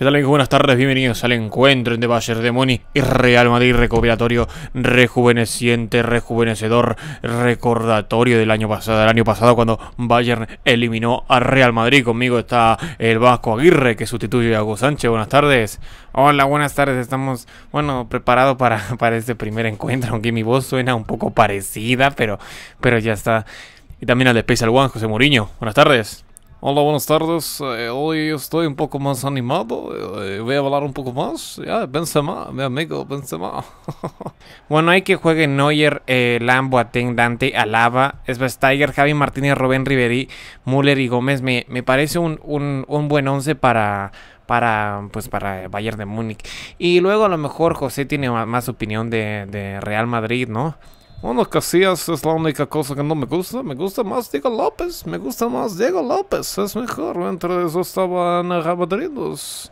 ¿Qué tal amigos? Buenas tardes, bienvenidos al encuentro entre Bayern de Moni y Real Madrid recuperatorio, rejuveneciente, rejuvenecedor, recordatorio del año pasado, del año pasado cuando Bayern eliminó a Real Madrid. Conmigo está el Vasco Aguirre que sustituye a Hugo Sánchez. Buenas tardes. Hola, buenas tardes. Estamos, bueno, preparados para, para este primer encuentro, aunque mi voz suena un poco parecida, pero, pero ya está. Y también al de Space One, José Mourinho. Buenas tardes. Hola, buenas tardes. Eh, hoy estoy un poco más animado. Eh, voy a hablar un poco más. Ya, Benzema, mi amigo Benzema. bueno, hay que juegue Neuer, eh, Lambo, Ateng Dante, Alaba, Svesteiger, Javi Martínez, robén Riveri, Müller y Gómez. Me, parece un, un, buen once para, para pues para Bayern de Múnich. Y luego a lo mejor José tiene más opinión de Real Madrid, ¿no? Bueno, Casillas es la única cosa que no me gusta. Me gusta más Diego López. Me gusta más Diego López. Es mejor. Entre eso estaban Rabadridos.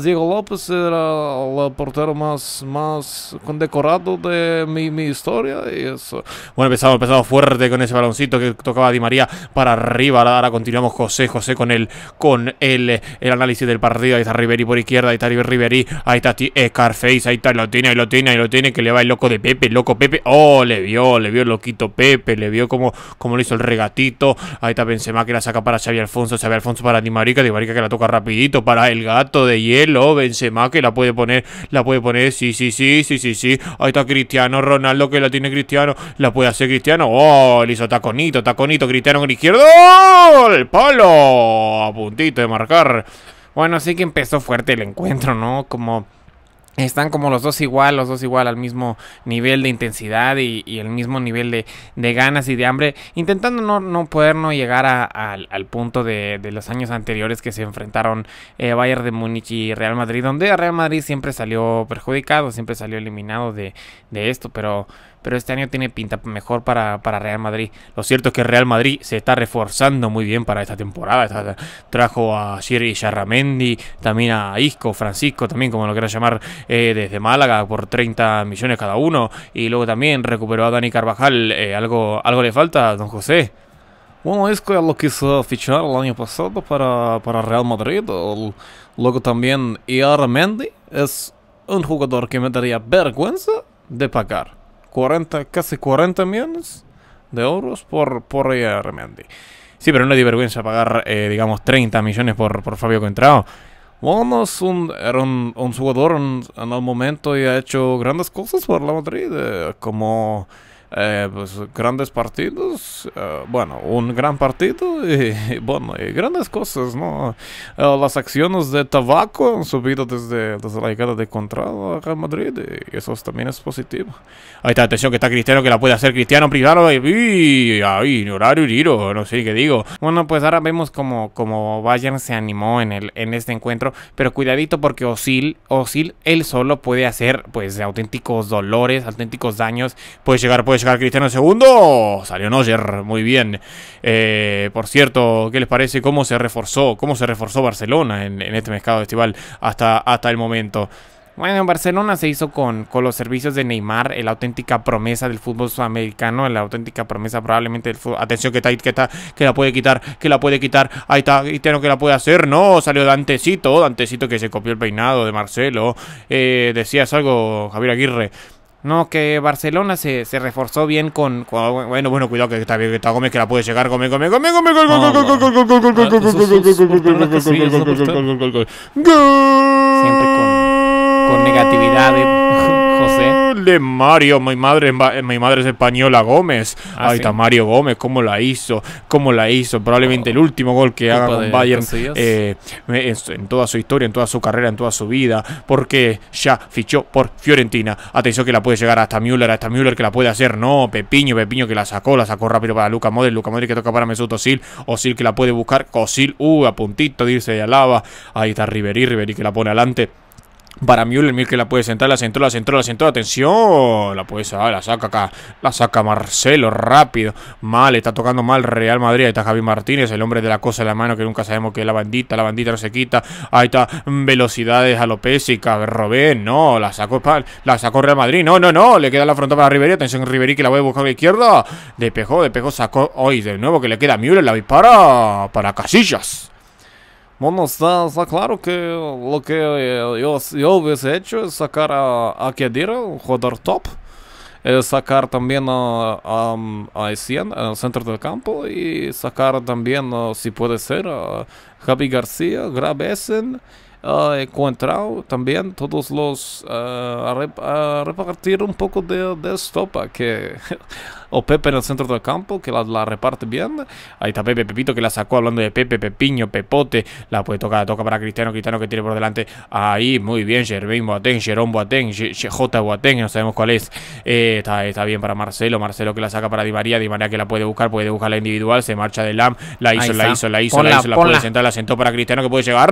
Diego López era el portero más, más condecorado de mi, mi historia. Y eso. Bueno, empezamos, empezamos fuerte con ese baloncito que tocaba Di María para arriba. Ahora continuamos José, José con el, con el, el análisis del partido. Ahí está Riveri por izquierda, ahí está Riveri, ahí está eh, Scarface, ahí está, lo tiene, ahí lo tiene, ahí lo tiene, que le va el loco de Pepe, el loco Pepe. Oh, le vio, le vio el loquito Pepe, le vio como, como lo hizo el regatito. Ahí está Benzema que la saca para Xavi Alfonso, Xavi Alfonso para Di María. Di María que la toca rapidito para el gato de vence Benzema que la puede poner, la puede poner, sí, sí, sí, sí, sí, sí. Ahí está Cristiano Ronaldo que la tiene Cristiano, la puede hacer Cristiano. Oh, le hizo taconito, taconito, Cristiano en el izquierdo. ¡Oh! El palo a puntito de marcar. Bueno, sí que empezó fuerte el encuentro, ¿no? Como están como los dos igual, los dos igual al mismo nivel de intensidad y, el mismo nivel de, ganas y de hambre, intentando no, poder no llegar a, al punto de, los años anteriores que se enfrentaron eh, Bayern de Múnich y Real Madrid, donde Real Madrid siempre salió perjudicado, siempre salió eliminado de, de esto, pero pero este año tiene pinta mejor para, Real Madrid. Lo cierto es que Real Madrid se está reforzando muy bien para esta temporada. trajo a Giri Yarramendi, también a Isco, Francisco, también como lo quieras llamar, eh, desde Málaga por 30 millones cada uno. Y luego también recuperó a Dani Carvajal. Eh, algo, algo le falta, a don José. Bueno, Isco ya lo quiso fichar el año pasado para, Real Madrid. Luego también Yarramendi es un jugador que me daría vergüenza de pagar. 40, casi 40 millones de euros por, por arremendi Sí, pero no le di vergüenza pagar, eh, digamos, 30 millones por, Fabio Contrao. Bueno, un, era un, jugador en, en momento y ha hecho grandes cosas por la Madrid, eh, como eh, pues, grandes partidos, eh, bueno, un gran partido y, bueno, y grandes cosas, ¿no? Eh, las acciones de tabaco han subido desde, desde la llegada de Contrato a Real Madrid eso también es positivo. Ahí está, atención que está Cristiano, que la puede hacer Cristiano primero y ahí, horario y no sé qué digo. Bueno, pues ahora vemos como, como Bayern se animó en, el, en este encuentro, pero cuidadito porque Osil, Osil él solo puede hacer pues auténticos dolores, auténticos daños, puede llegar, puede llegar Cristiano II. salió Neuer, muy bien. Eh, por cierto, ¿qué les parece cómo se reforzó, cómo se reforzó Barcelona en, este mercado estival hasta, hasta el momento? Bueno, Barcelona se hizo con, con los servicios de Neymar, la auténtica promesa del fútbol sudamericano, la auténtica promesa probablemente del fútbol. Atención que está, que está, que la puede quitar, que la puede quitar. Ahí está Cristiano que la puede hacer. No, salió Dantecito, Dantecito que se copió el peinado de Marcelo. Eh, decías algo, Javier Aguirre. No, que Barcelona se, se reforzó bien con, Bueno, bueno, cuidado que está bien, que está Gómez, que la puede llegar. Gómez, Gómez, Gómez, Gómez, Gómez, Gómez, Gómez, Gómez, de Mario, mi madre, mi madre es española Gómez. Ahí está Mario Gómez, cómo la hizo, cómo la hizo. Probablemente el oh, último gol que haga con Bayern eh, en, toda su historia, en toda su carrera, en toda su vida. Porque ya fichó por Fiorentina. Atención que la puede llegar hasta Müller, hasta Müller que la puede hacer. No, Pepiño, Pepiño que la sacó, la sacó rápido para Luca Modric. Luca Modric que toca para Mesut Özil, Özil que la puede buscar. Cosil, uh, a puntito dice de Alaba. Ahí está Riveri, Riveri que la pone adelante. Para Müller, Müller que la puede sentar, la sentó, la sentó, la sentó, atención, la puede sacar, la saca acá, la saca Marcelo, rápido, mal, está tocando mal Real Madrid, ahí está Javi Martínez, el hombre de la cosa de la mano que nunca sabemos que es la bandita, la bandita no se quita, ahí está, mm, velocidades alopésicas, Robén, no, la sacó, la sacó Real Madrid, no, no, no, le queda la frontal para Ribery, atención y que la voy a buscar a la izquierda, despejó, despejó, sacó, hoy de nuevo que le queda a Müller, la dispara para Casillas. Bueno, está, claro que lo que eh, yo, hubiese hecho es sacar a, a Kedira, un jugador top, sacar también a, Essien, centro del campo, y sacar también, eh, si puede ser, a Javi García, Grabesen, eh, uh, también todos los. a, repartir un poco de, de estopa que. o Pepe en el centro del campo, que la, reparte bien. Ahí está Pepe Pepito que la sacó hablando de Pepe, Pepiño, Pepote. La puede tocar, toca para Cristiano, Cristiano que tiene por delante. Ahí, muy bien, Germain Boateng, Jerón Boateng, J Boateng, no sabemos cuál es. Eh, está, bien para Marcelo, Marcelo que la saca para Di María, Di María que la puede buscar, puede buscar la individual, se marcha de Lam, la hizo, la hizo, la hizo, la hizo, la puede sentar, la sentó para Cristiano que puede llegar.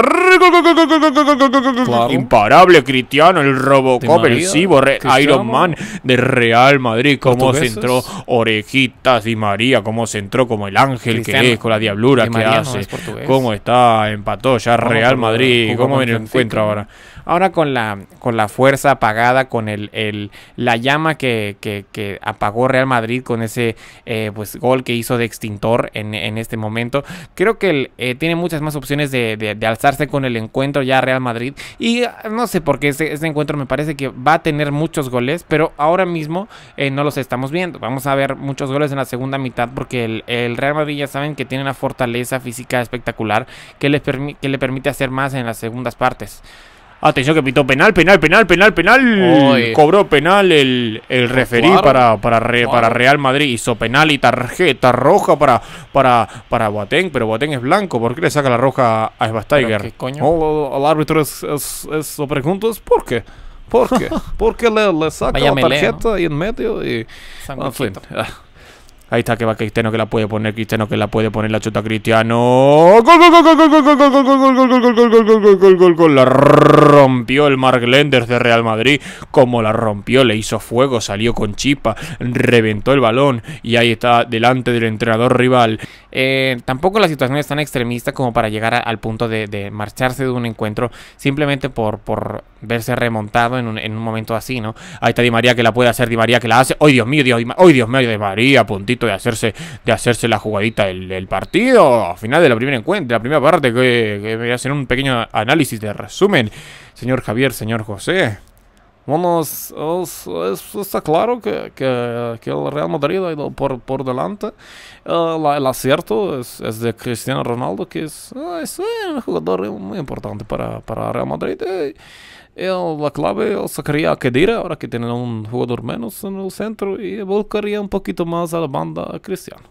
Imparable Cristiano, el Robocop, el eh, Iron Man de Real Madrid, cómo se entró orejitas y María, cómo se entró como el ángel que es, con la diablura que hace, cómo está, empató ya Real Madrid, cómo viene el encuentro ahora. Ahora con la, con la fuerza apagada, con el, la llama que, apagó Real Madrid con ese eh, pues, gol que hizo de extintor en, este momento, creo que eh, tiene muchas más opciones de, alzarse con el encuentro ya Real Madrid. Y ah, no sé por qué ese encuentro me parece que va a tener muchos goles, pero ahora mismo eh, no los estamos viendo. Vamos a ver muchos goles en la segunda mitad porque el, Real Madrid ya saben que tiene una fortaleza física espectacular que le, que le permite hacer más en las segundas partes. Atención que pitó penal, penal, penal, penal, penal. Cobró penal el, el referí para, para, para, Real Madrid. Hizo penal y tarjeta roja para, para, para Boateng. Pero Boateng es blanco. ¿Por qué le saca la roja a ¿Qué coño? Oh, oh, oh, al árbitro es, es, es, ¿Por qué? ¿Por qué? ¿Por qué le, le saca la tarjeta ahí en medio? Y, Ahí está, que va Cristiano que la puede poner, Cristiano que la puede poner, la chuta Cristiano. Gol, gol, gol, gol, gol, gol, gol, gol, gol, gol, gol, gol, gol, gol, gol, La rompió el Mark Lenders de Real Madrid. Como la rompió, le hizo fuego, salió con chispa, reventó el balón y ahí está delante del entrenador rival. tampoco la situación es tan extremista como para llegar al punto de, marcharse de un encuentro simplemente por, verse remontado en un, momento así, ¿no? Ahí está Di María que la puede hacer, Di María que la hace. ¡Ay, Dios mío, Dios, ¡Ay, Dios mío, Di María! Puntito de hacerse, de hacerse la jugadita del, partido. Al final de la primera la primera parte, que, que voy a hacer un pequeño análisis de resumen. Señor Javier, señor José. Vamos, está claro que, que, el Real Madrid ha ido por, por delante. Eh, el acierto es, de Cristiano Ronaldo, que es, un jugador muy importante para, para Real Madrid. Eh, la clave sacaría que Kedira, ahora que tiene un jugador menos en el centro, y volcaría un poquito más a la banda cristiana. Cristiano.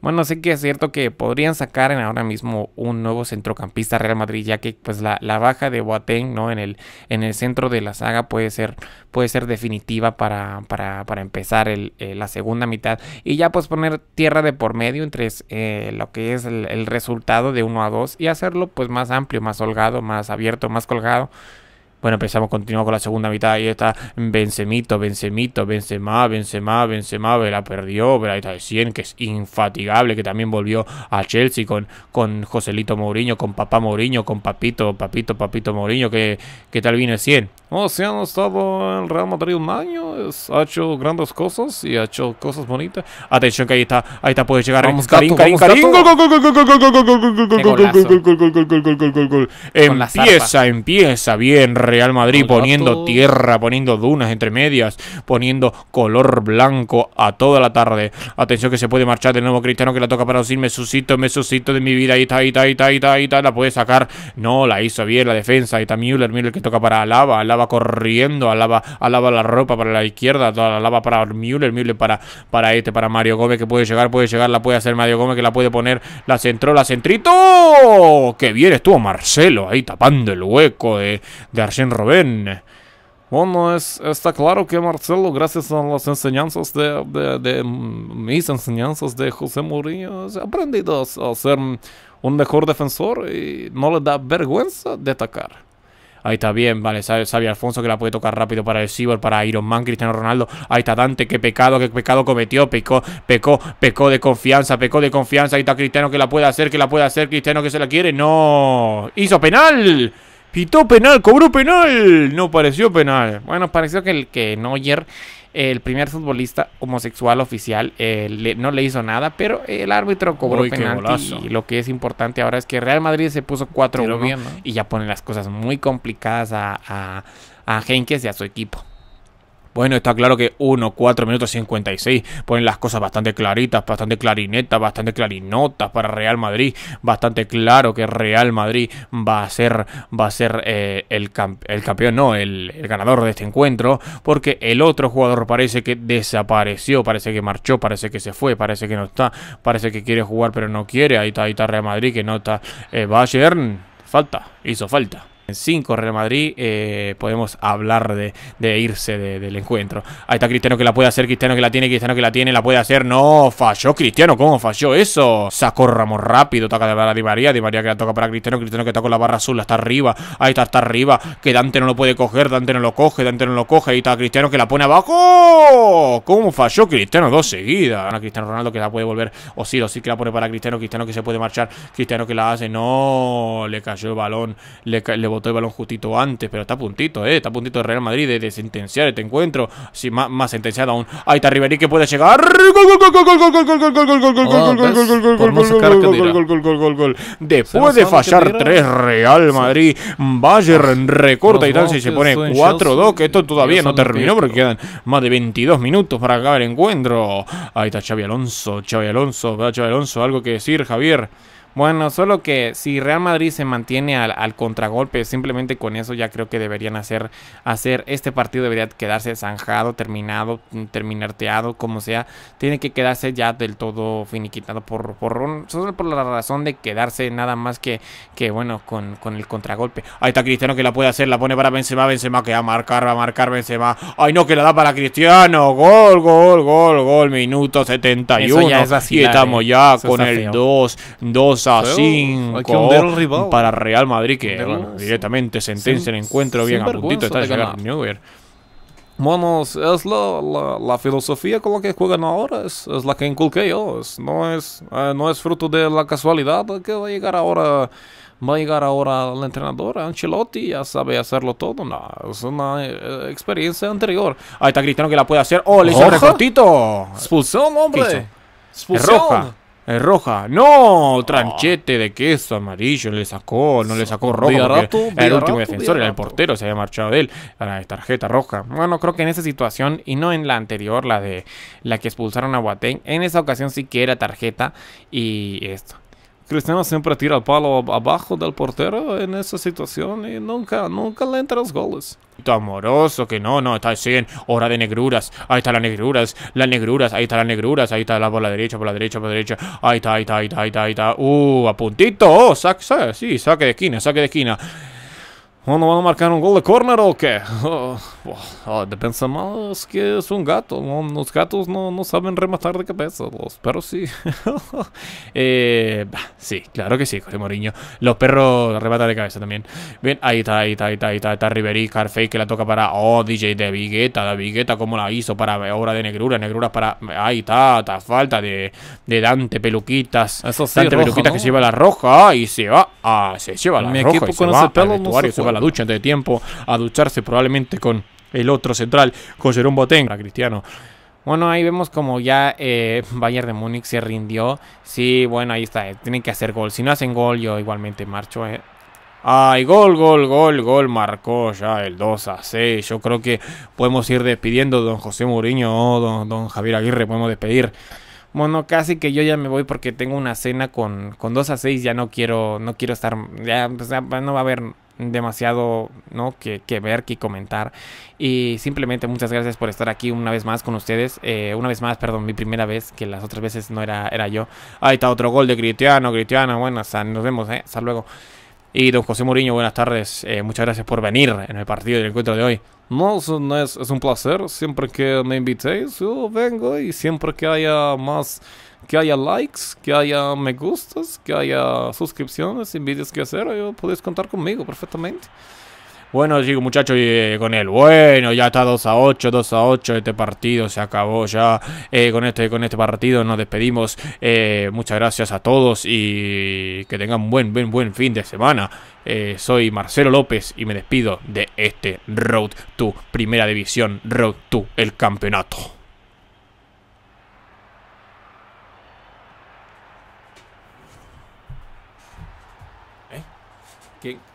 Bueno, sí que es cierto que podrían sacar en ahora mismo un nuevo centrocampista Real Madrid, ya que pues la, baja de Boateng ¿no? en, el, en el centro de la saga puede ser, puede ser definitiva para, para, empezar eh, la segunda mitad. Y ya pues poner tierra de por medio entre eh, lo que es el, resultado de 1 a 2 y hacerlo pues más amplio, más holgado, más abierto, más colgado bueno, empezamos, continuamos con la segunda mitad. Ahí está Benzemito, Benzemito, Benzema, Benzema, Benzema. La perdió, ahí está el 100, que es infatigable, que también volvió a Chelsea con, con Joselito Mourinho, con Papá Mourinho, con Papito, Papito, Papito Mourinho, que, que tal viene 100. O sea, han estado en Real Madrid un año, ha hecho grandes cosas y ha hecho cosas bonitas. Atención que ahí está, ahí está, puede llegar. Vamos, Karim, Karim, Empieza, empieza bien. Real Madrid, poniendo tierra, poniendo dunas entre medias, poniendo color blanco a toda la tarde. Atención que se puede marchar del nuevo Cristiano que la toca para decir, me suscito, me suscito de mi vida, ahí está, ahí está, ahí está, ahí está, ahí está, la puede sacar. No, la hizo bien la defensa, ahí está Müller, Müller que toca para Alaba, Alaba corriendo, Alaba, Alaba la ropa para la izquierda, Alaba para Müller, Müller para, para este, para Mario Gómez que puede llegar, puede llegar, la puede hacer Mario Gómez que la puede poner, la centró, la centrito. ¡Qué bien estuvo Marcelo ahí tapando el hueco de, de robén Robin. Bueno, es, está claro que Marcelo, gracias a las enseñanzas de, mis enseñanzas de José Mourinho, ha aprendido a, ser un mejor defensor y no le da vergüenza de atacar. Ahí está bien, vale, sabe, Alfonso que la puede tocar rápido para el Cyber, para Iron Man, Cristiano Ronaldo. Ahí está Dante, qué pecado, qué pecado cometió, pecó, pecó, pecó de confianza, pecó de confianza. Ahí está Cristiano que la puede hacer, que la puede hacer, Cristiano que se la quiere. No, hizo penal. Pitó penal, cobró penal. No pareció penal. Bueno, pareció que el que Neuer, el primer futbolista homosexual oficial, eh, no le hizo nada, pero el árbitro cobró penal. Y lo que es importante ahora es que Real Madrid se puso 4-1 y ya pone las cosas muy complicadas a, a, a y a su equipo. Bueno, está claro que 1, 4 minutos 56 ponen las cosas bastante claritas, bastante clarinetas, bastante clarinotas para Real Madrid. Bastante claro que Real Madrid va a ser, va a ser eh, el, campeón, no, el, ganador de este encuentro. Porque el otro jugador parece que desapareció, parece que marchó, parece que se fue, parece que no está, parece que quiere jugar pero no quiere. Ahí está, Real Madrid que no está eh, Bayern. Falta, hizo falta. 5 Real Madrid, eh, podemos hablar de, irse del encuentro. Ahí está Cristiano que la puede hacer, Cristiano que la tiene, Cristiano que la tiene, la puede hacer. No, falló Cristiano, ¿cómo falló eso? Sacó Ramos rápido, toca de Di María, Di María que la toca para Cristiano, Cristiano que está con la barra azul, está arriba, ahí está, está arriba, que Dante no lo puede coger, Dante no lo coge, Dante no lo coge, ahí está Cristiano que la pone abajo. ¿Cómo falló Cristiano? Dos seguidas. a Cristiano Ronaldo que la puede volver, o sí, o sí que la pone para Cristiano, Cristiano que se puede marchar, Cristiano que la hace, no, le cayó el balón, le, le el balón justito antes, pero está puntito, está puntito el Real Madrid de, sentenciar este encuentro. si más, sentenciado aún. Ahí está Ribery que puede llegar. Después de fallar tres Real Madrid, Bayern recorta y tal, si se pone 4-2, que esto todavía no terminó porque quedan más de 22 minutos para acabar el encuentro. Ahí está Xavi Alonso, Xavi Alonso, ¿verdad? Xavi Alonso, algo que decir, Javier. Bueno, solo que si Real Madrid se mantiene al, contragolpe, simplemente con eso ya creo que deberían hacer, hacer este partido, debería quedarse zanjado, terminado, mm, terminarteado, como sea. Tiene que quedarse ya del todo finiquitado por, por solo por la razón de quedarse nada más que, que bueno, con, el contragolpe. Ahí está Cristiano que la puede hacer, la pone para Benzema, Benzema que va a marcar, va a marcar Benzema. Ay no, que la da para Cristiano, gol, gol, gol, gol, minuto 71. Eso ya estamos eh. ya con el 2, 2 a 5 para Real Madrid, que directamente sentencia el encuentro bien a puntito está a llegar Neuer. Manos, es la, la, filosofía con la que juegan ahora, es, es la que inculqué yo, no, es, eh, no es fruto de la casualidad que va a llegar ahora, va a llegar ahora el entrenador Ancelotti, ya sabe hacerlo todo, no, es una eh, experiencia anterior. Ahí está Cristiano que la puede hacer, oh, le hizo recortito. Expulsión, hombre. Expulsión roja. No, tranchete de queso amarillo. Le sacó, no le sacó roja, era el último defensor, era el portero, se había marchado de él. La tarjeta roja. Bueno, creo que en esa situación y no en la anterior, la de la que expulsaron a Huateng en esa ocasión sí que era tarjeta y esto. Cristiano siempre tira el palo abajo del portero en esa situación y nunca, nunca le entra los goles. Está amoroso, que no, no, está 100 hora de negruras. Ahí está la negruras, las negruras, ahí está la negruras, ahí está la bola derecha, por la derecha, por la derecha. Ahí está, ahí está, ahí está, ahí está, ahí Uh, a puntito, oh, saque, sí, saque de esquina, saque de esquina van a marcar un gol, de corner o qué? Oh, oh más que es un gato. los gatos no, no, saben rematar de cabeza, los perros sí. Eh, sí, claro que sí, José Mourinho. Los perros rematan de cabeza también. Bien, ahí está, ahí está, ahí está, ahí está, está que la toca para... Oh, DJ de Vigueta, de Vigueta, como la hizo para eh, obra de Negrura, Negrura para... Ahí está, está falta de, de Dante Peluquitas. Dante Peluquitas que se lleva la roja y se va... Ah, se lleva la Mi equipo con ese pelo no se la ducha de tiempo, a ducharse probablemente con el otro central, con Jerome Boateng, Cristiano. Bueno, ahí vemos como ya eh, Bayern de Múnich se rindió. Sí, bueno, ahí está. Eh, tienen que hacer gol. Si no hacen gol, yo igualmente marcho. Eh. Ay, gol, gol, gol, gol. Marcó ya el 2 a 6. Yo creo que podemos ir despidiendo don José Mourinho o don, Javier Aguirre. Podemos despedir. Bueno, casi que yo ya me voy porque tengo una cena con, con 2 a 6. Ya no quiero, no quiero estar. Ya, pues, ya pues, no va a haber demasiado ¿no? que, que ver, que comentar. Y simplemente muchas gracias por estar aquí una vez más con ustedes. Eh, una vez más, perdón, mi primera vez, que las otras veces no era, era yo. Ahí está otro gol de Cristiano, Cristiano. Bueno, nos vemos, ¿eh? hasta luego. Y don José Mourinho, buenas tardes. Eh, muchas gracias por venir en el partido del encuentro de hoy. No, es, es un placer. Siempre que me invitéis, yo vengo y siempre que haya más que haya likes, que haya me gustas, que haya suscripciones y vídeos que hacer, podéis contar conmigo perfectamente. Bueno, chicos, muchachos, y eh, con él. Bueno, ya está 2 a 8, 2 a 8. Este partido se acabó ya. Eh, con, este, con este partido nos despedimos. Eh, muchas gracias a todos y que tengan buen, buen, buen fin de semana. soy Marcelo López y me despido de este Road to Primera División, Road to el Campeonato.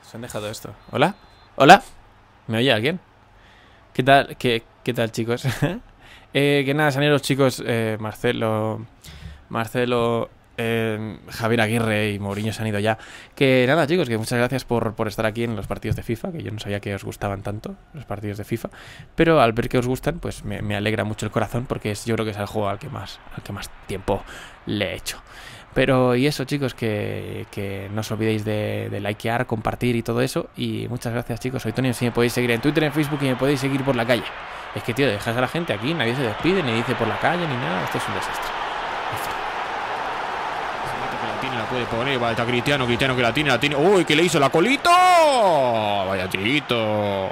Se han dejado esto. ¿Hola? ¿Hola? ¿Me oye alguien? ¿Qué tal? ¿Qué, tal, chicos? Eh, que nada, ido los chicos eh, Marcelo... Marcelo... Eh, Javier Aguirre y Mourinho se han ido ya. Que nada, chicos, que muchas gracias por, por, estar aquí en los partidos de FIFA, que yo no sabía que os gustaban tanto los partidos de FIFA, pero al ver que os gustan, pues me, alegra mucho el corazón, porque es, yo creo que es el juego al que más, al que más tiempo le he hecho. Pero y eso chicos, que, no os olvidéis de, likear, compartir y todo eso. Y muchas gracias chicos, soy Tony, si me podéis seguir en Twitter, en Facebook y me podéis seguir por la calle. Es que tío, dejas a la gente aquí, nadie se despide, ni dice por la calle, ni nada, esto es un desastre. La puede poner, va, está Cristiano, Cristiano que la tiene, la tiene. ¡Uy, que le hizo la colito! ¡Vaya tirito!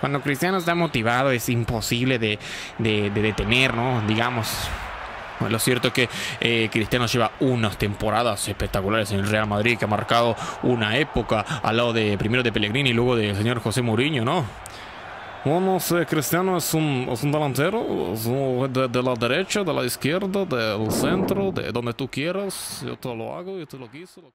Cuando Cristiano está motivado es imposible de, de, de detener, ¿no? Digamos, lo cierto es que eh, Cristiano lleva unas temporadas espectaculares en el Real Madrid, que ha marcado una época al lado de primero de Pellegrini y luego del señor José Mourinho, ¿no? Bueno, Cristiano es un, es un delantero, es un, de, la derecha, de la izquierda, del centro, de donde tú quieras. Yo te lo hago, yo te lo quiso.